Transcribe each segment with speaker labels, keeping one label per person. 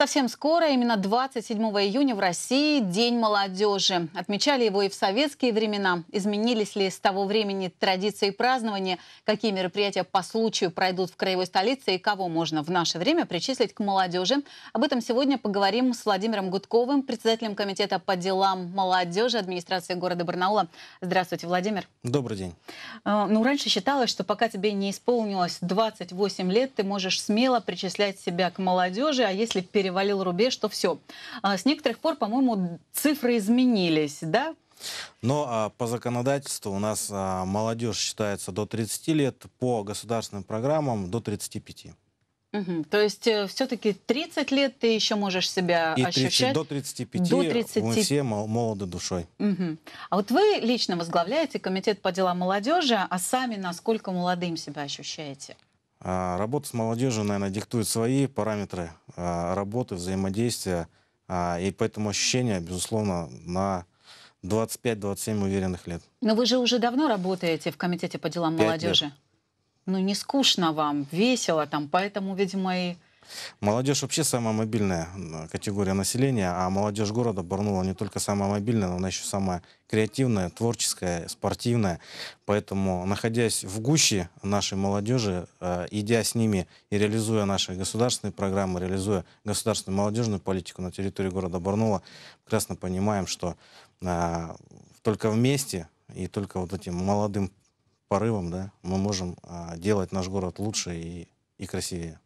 Speaker 1: Совсем скоро, именно 27 июня в России День молодежи. Отмечали его и в советские времена. Изменились ли с того времени традиции празднования, какие мероприятия по случаю пройдут в краевой столице и кого можно в наше время причислить к молодежи. Об этом сегодня поговорим с Владимиром Гудковым, председателем комитета по делам молодежи администрации города Барнаула. Здравствуйте, Владимир. Добрый день. А, ну, раньше считалось, что пока тебе не исполнилось 28 лет, ты можешь смело причислять себя к молодежи, а если перед перевалил рубеж, что все. А, с некоторых пор, по-моему, цифры изменились, да?
Speaker 2: Но а, по законодательству у нас а, молодежь считается до 30 лет, по государственным программам до 35.
Speaker 1: Угу. То есть э, все-таки 30 лет ты еще можешь себя И 30, ощущать. До 35 до 30... мы все
Speaker 2: молоды душой.
Speaker 1: Угу. А вот вы лично возглавляете комитет по делам молодежи, а сами насколько молодым себя ощущаете?
Speaker 2: А, работа с молодежью, наверное, диктует свои параметры а, работы, взаимодействия. А, и поэтому ощущение, безусловно, на 25-27 уверенных лет.
Speaker 1: Но вы же уже давно работаете в Комитете по делам молодежи. Лет. Ну, не скучно вам, весело там, поэтому, видимо, и
Speaker 2: Молодежь вообще самая мобильная категория населения, а молодежь города Барнула не только самая мобильная, но она еще самая креативная, творческая, спортивная. Поэтому, находясь в гуще нашей молодежи, э, идя с ними и реализуя наши государственные программы, реализуя государственную молодежную политику на территории города Барнула, прекрасно понимаем, что э, только вместе и только вот этим молодым порывом да, мы можем э, делать наш город лучше и, и красивее.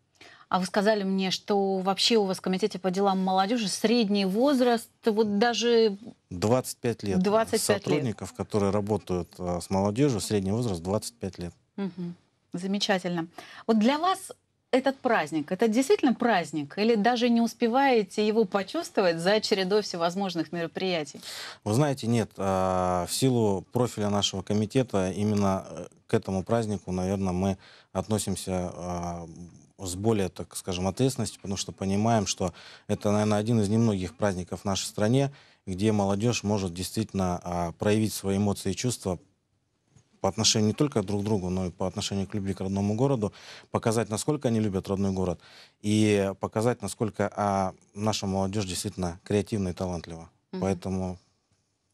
Speaker 1: А вы сказали мне, что вообще у вас в комитете по делам молодежи средний возраст, вот даже...
Speaker 2: 25 лет. 25 сотрудников, лет. которые работают а, с молодежью, средний возраст 25 лет.
Speaker 1: Угу. Замечательно. Вот для вас этот праздник, это действительно праздник? Или даже не успеваете его почувствовать за чередой всевозможных мероприятий?
Speaker 2: Вы знаете, нет. А, в силу профиля нашего комитета именно э, к этому празднику, наверное, мы относимся а, с более, так скажем, ответственностью, потому что понимаем, что это, наверное, один из немногих праздников в нашей стране, где молодежь может действительно а, проявить свои эмоции и чувства по отношению не только друг к другу, но и по отношению к любви к родному городу, показать, насколько они любят родной город, и показать, насколько а, наша молодежь действительно креативна и талантлива. Mm-hmm. Поэтому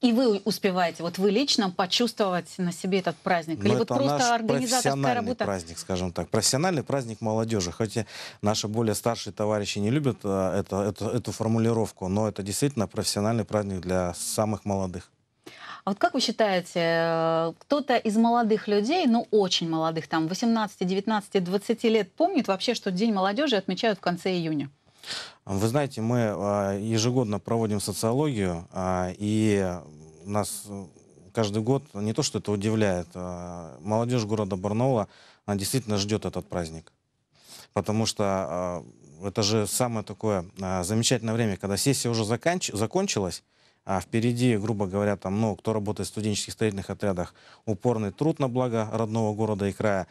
Speaker 1: и вы успеваете, вот вы лично почувствовать на себе этот праздник? Но ну, Или вот просто наш организаторская профессиональный работа? праздник,
Speaker 2: скажем так. Профессиональный праздник молодежи. Хотя наши более старшие товарищи не любят э, это, это, эту формулировку, но это действительно профессиональный праздник для самых молодых.
Speaker 1: А вот как вы считаете, э, кто-то из молодых людей, ну очень молодых, там 18, 19, 20 лет, помнит вообще, что День молодежи отмечают в конце июня?
Speaker 2: Вы знаете, мы а, ежегодно проводим социологию, а, и нас э, каждый год, не то что это удивляет, а, молодежь города Барнаула она действительно ждет этот праздник. Потому что это же самое такое замечательное время, когда сессия уже заканч... закончилась, а впереди, грубо говоря, там, ну, кто работает в студенческих строительных отрядах, упорный труд на благо родного города и края,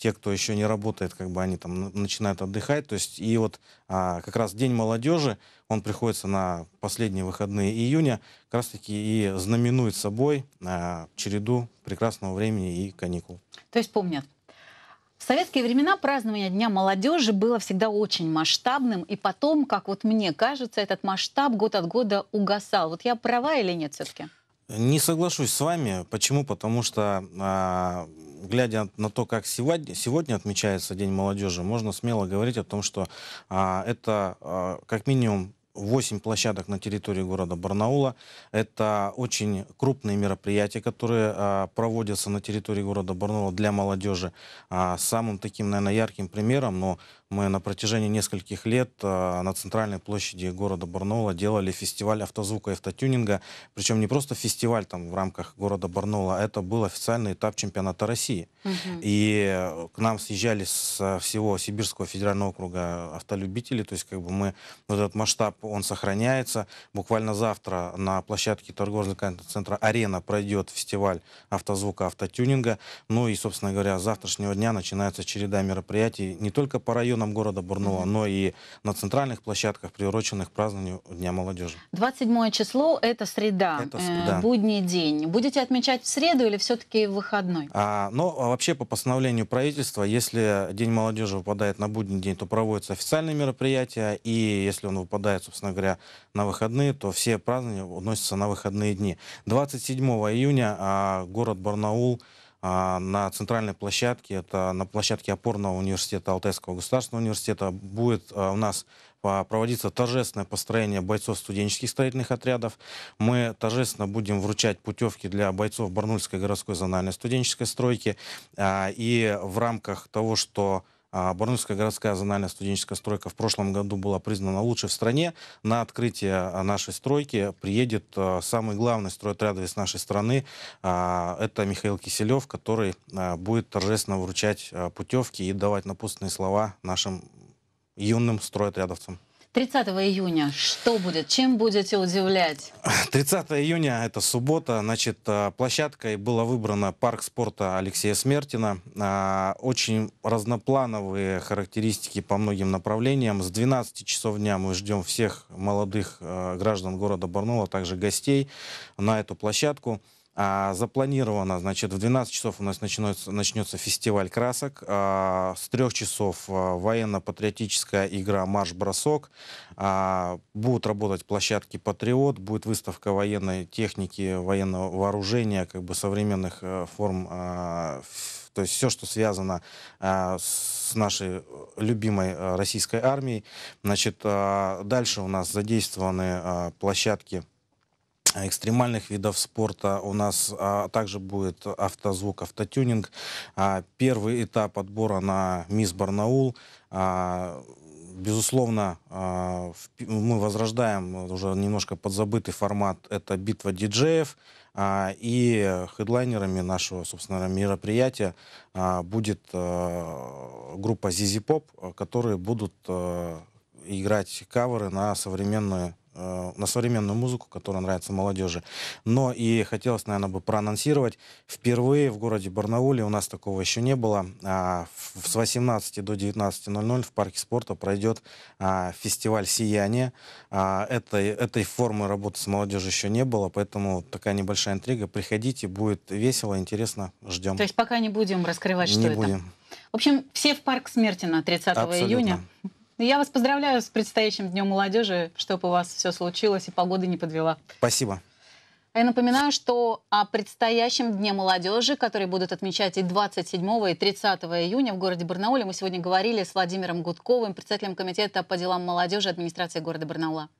Speaker 2: те, кто еще не работает, как бы они там начинают отдыхать. То есть и вот а, как раз День молодежи, он приходится на последние выходные июня, как раз-таки и знаменует собой а, череду прекрасного времени и каникул.
Speaker 1: То есть помнят. В советские времена празднование Дня молодежи было всегда очень масштабным, и потом, как вот мне кажется, этот масштаб год от года угасал. Вот я права или нет все-таки?
Speaker 2: Не соглашусь с вами. Почему? Потому что а, глядя на то, как сегодня, сегодня отмечается День молодежи, можно смело говорить о том, что а, это а, как минимум 8 площадок на территории города Барнаула. Это очень крупные мероприятия, которые а, проводятся на территории города Барнаула для молодежи. А, самым таким, наверное, ярким примером, но мы на протяжении нескольких лет а, на центральной площади города Барнаула делали фестиваль автозвука и автотюнинга. Причем не просто фестиваль там в рамках города Барнаула, а это был официальный этап чемпионата России. Угу. И э, к нам съезжали со всего Сибирского федерального округа автолюбители. То есть как бы мы, вот этот масштаб, он сохраняется. Буквально завтра на площадке торгового центра «Арена» пройдет фестиваль автозвука, автотюнинга. Ну и, собственно говоря, с завтрашнего дня начинается череда мероприятий не только по району, районам города Барнаула, но и на центральных площадках, приуроченных к празднованию Дня молодежи.
Speaker 1: 27 число – это среда, это, э, да. будний день. Будете отмечать в среду или все-таки в выходной?
Speaker 2: А, но а вообще по постановлению правительства, если День молодежи выпадает на будний день, то проводятся официальные мероприятия, и если он выпадает, собственно говоря, на выходные, то все празднования относятся на выходные дни. 27 июня а, город Барнаул – а, на центральной площадке, это на площадке опорного университета Алтайского государственного университета, будет э, у нас а, проводиться торжественное построение бойцов студенческих строительных отрядов. Мы торжественно будем вручать путевки для бойцов Барнульской городской зональной студенческой стройки. А, и в рамках того, что а, Барнульская городская зональная студенческая стройка в прошлом году была признана лучшей в стране. На открытие а, нашей стройки приедет а, самый главный стройотрядовец нашей страны. Это Михаил Киселев, который будет торжественно вручать путевки и давать напутственные слова нашим юным стройотрядовцам.
Speaker 1: 30 июня что будет? Чем будете удивлять?
Speaker 2: 30 июня, это суббота, значит, э, площадкой была выбрана парк спорта Алексея Смертина. Э, очень разноплановые характеристики по многим направлениям. С 12 часов дня мы ждем всех молодых э, граждан города Барнула, а также гостей на эту площадку. А, запланировано, значит, в 12 часов у нас начнется, начнется фестиваль красок. А, с 3 часов а, военно-патриотическая игра «Марш-бросок». А, будут работать площадки «Патриот», будет выставка военной техники, военного вооружения, как бы современных а, форм а, то есть все, что связано э, с нашей любимой э, российской армией. Значит, э, дальше у нас задействованы э, площадки экстремальных видов спорта. У нас а, также будет автозвук, автотюнинг. А, первый этап отбора на Мисс Барнаул. А, безусловно, а, мы возрождаем уже немножко подзабытый формат. Это битва диджеев. А, и хедлайнерами нашего, собственно, мероприятия а, будет группа ZZ Pop, которые будут играть каверы на современные Э, на современную музыку, которая нравится молодежи. Но и хотелось, наверное, бы проанонсировать. Впервые в городе Барнауле у нас такого еще не было. А, с 18 до 19.00 в парке спорта пройдет а, фестиваль «Сияние». А, этой, этой формы работы с молодежью еще не было, поэтому такая небольшая интрига. Приходите, будет весело, интересно, ждем. То
Speaker 1: есть пока не будем раскрывать, что не это? Не будем. В общем, все в парк смерти на 30 Абсолютно. июня. Ну, я вас поздравляю с предстоящим Днем молодежи, чтобы у вас все случилось и погода не подвела. Спасибо. А я напоминаю, что о предстоящем Дне молодежи, который будут отмечать и 27 и 30 июня в городе Барнауле, мы сегодня говорили с Владимиром Гудковым, председателем комитета по делам молодежи администрации города Барнаула.